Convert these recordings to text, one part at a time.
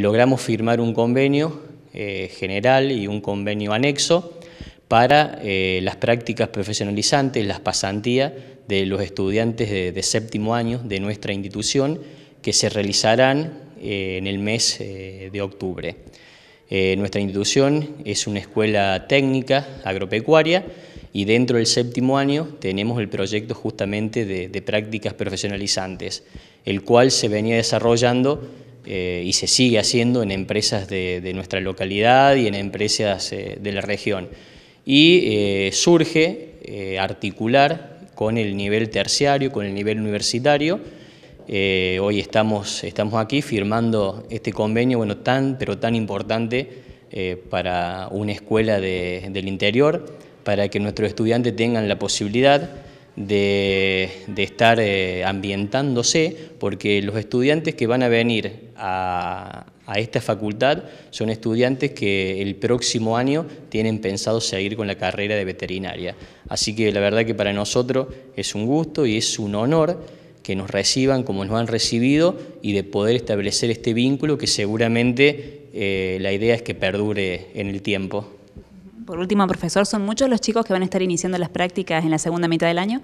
logramos firmar un convenio eh, general y un convenio anexo para eh, las prácticas profesionalizantes, las pasantías de los estudiantes de, séptimo año de nuestra institución que se realizarán eh, en el mes de octubre. nuestra institución es una escuela técnica agropecuaria y dentro del séptimo año tenemos el proyecto justamente de prácticas profesionalizantes, el cual se venía desarrollando eh, y se sigue haciendo en empresas de, nuestra localidad y en empresas eh, de la región. Y eh, surge articular con el nivel terciario, con el nivel universitario. hoy estamos, aquí firmando este convenio, bueno, tan, pero tan importante para una escuela del interior, para que nuestros estudiantes tengan la posibilidad de, estar eh, ambientándose, porque los estudiantes que van a venir a, esta facultad son estudiantes que el próximo año tienen pensado seguir con la carrera de veterinaria. Así que la verdad que para nosotros es un gusto y es un honor que nos reciban como nos han recibido y de poder establecer este vínculo que seguramente eh, la idea es que perdure en el tiempo por último, profesor, ¿son muchos los chicos que van a estar iniciando las prácticas en la segunda mitad del año?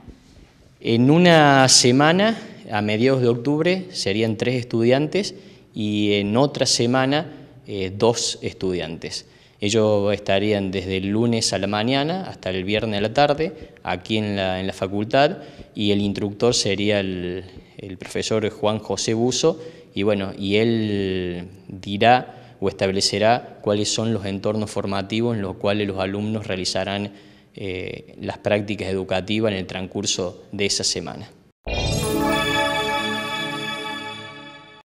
En una semana, a mediados de octubre, serían tres estudiantes y en otra semana eh, dos estudiantes. Ellos estarían desde el lunes a la mañana hasta el viernes a la tarde aquí en la, en la facultad y el instructor sería el, profesor Juan José Buso, y bueno, y él dirá o establecerá cuáles son los entornos formativos en los cuales los alumnos realizarán eh, las prácticas educativas en el transcurso de esa semana.